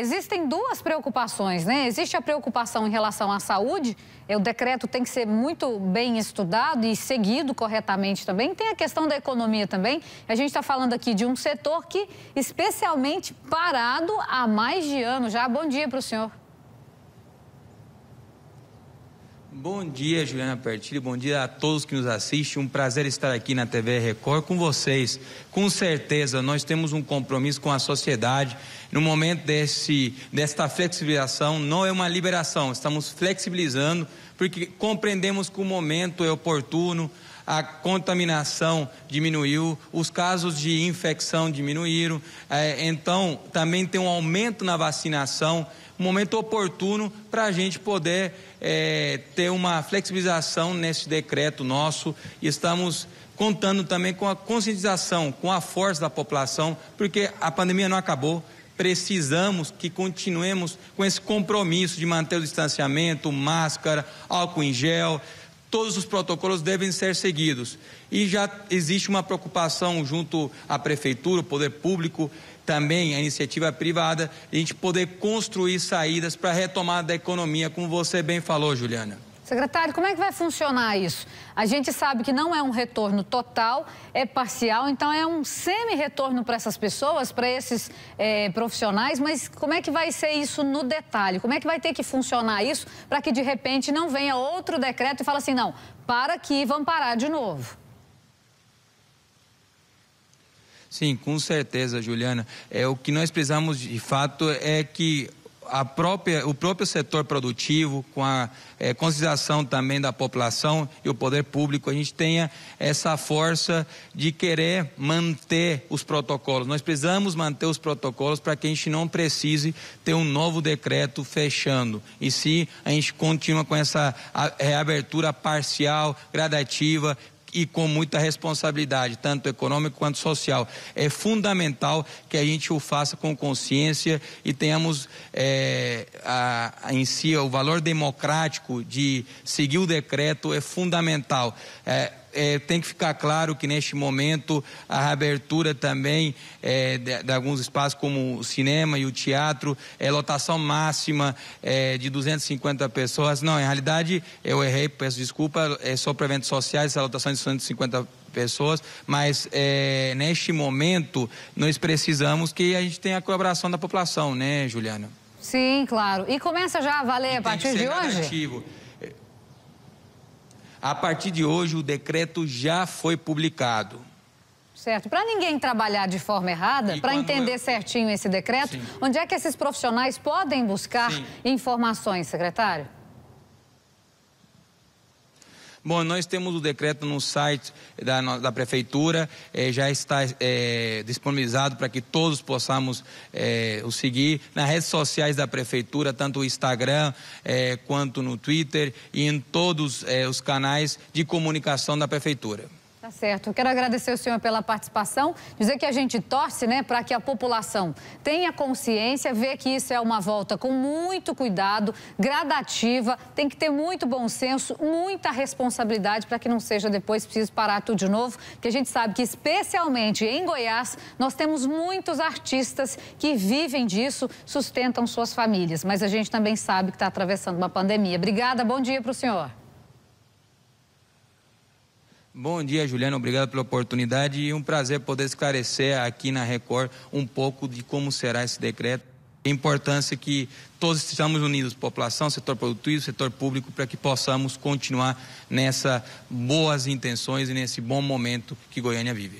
Existem duas preocupações, né? Existe a preocupação em relação à saúde, é, o decreto tem que ser muito bem estudado e seguido corretamente também. Tem a questão da economia também. A gente está falando aqui de um setor que especialmente parado há mais de ano já. Bom dia para o senhor. Bom dia, Juliana Pertilho. Bom dia a todos que nos assistem. Um prazer estar aqui na TV Record com vocês. Com certeza, nós temos um compromisso com a sociedade. No momento desse, desta flexibilização, não é uma liberação, estamos flexibilizando, porque compreendemos que o momento é oportuno, a contaminação diminuiu, os casos de infecção diminuíram. É, então, também tem um aumento na vacinação um momento oportuno para a gente poder é, ter uma flexibilização nesse decreto nosso e estamos contando também com a conscientização, com a força da população, porque a pandemia não acabou. Precisamos que continuemos com esse compromisso de manter o distanciamento, máscara, álcool em gel, todos os protocolos devem ser seguidos. E já existe uma preocupação junto à prefeitura, o poder público, também a iniciativa privada, a gente poder construir saídas para a retomada da economia, como você bem falou, Juliana. Secretário, como é que vai funcionar isso? A gente sabe que não é um retorno total, é parcial, então é um semi-retorno para essas pessoas, para esses é, profissionais, mas como é que vai ser isso no detalhe? Como é que vai ter que funcionar isso para que de repente não venha outro decreto e fala assim, não, para que vamos parar de novo? Sim, com certeza, Juliana. É, o que nós precisamos de fato é que a própria, o próprio setor produtivo, com a é, também da população e o poder público, a gente tenha essa força de querer manter os protocolos. Nós precisamos manter os protocolos para que a gente não precise ter um novo decreto fechando. E se a gente continua com essa reabertura parcial, gradativa, e com muita responsabilidade, tanto econômica quanto social. É fundamental que a gente o faça com consciência e tenhamos é, a, a, em si o valor democrático de seguir o decreto é fundamental. É, é, tem que ficar claro que neste momento a reabertura também é, de, de, alguns espaços como o cinema e o teatro é lotação máxima é, de 250 pessoas. Não, em realidade eu errei, peço desculpa, é só para eventos sociais essa lotação é de 250 pessoas, mas é, neste momento nós precisamos que a gente tenha a colaboração da população, né, Juliana? Sim, claro. E começa já a valer e a partir de hoje? Narrativo. A partir de hoje, o decreto já foi publicado. Certo. Para ninguém trabalhar de forma errada, para entender eu... certinho esse decreto, Sim. onde é que esses profissionais podem buscar Sim. informações, secretário? Bom, nós temos o decreto no site da, da Prefeitura, eh, já está eh, disponibilizado para que todos possamos eh, o seguir. Nas redes sociais da Prefeitura, tanto o Instagram quanto no Twitter e em todos os canais de comunicação da Prefeitura. Tá certo. Quero agradecer o senhor pela participação, dizer que a gente torce, né, para que a população tenha consciência, vê que isso é uma volta com muito cuidado, gradativa, tem que ter muito bom senso, muita responsabilidade para que não seja depois preciso parar tudo de novo, porque a gente sabe que especialmente em Goiás, nós temos muitos artistas que vivem disso, sustentam suas famílias, mas a gente também sabe que está atravessando uma pandemia. Obrigada, bom dia para o senhor. Bom dia, Juliana. Obrigado pela oportunidade e um prazer poder esclarecer aqui na Record um pouco de como será esse decreto. A importância que todos estejamos unidos, população, setor produtivo, setor público, para que possamos continuar nessas boas intenções e nesse bom momento que Goiânia vive.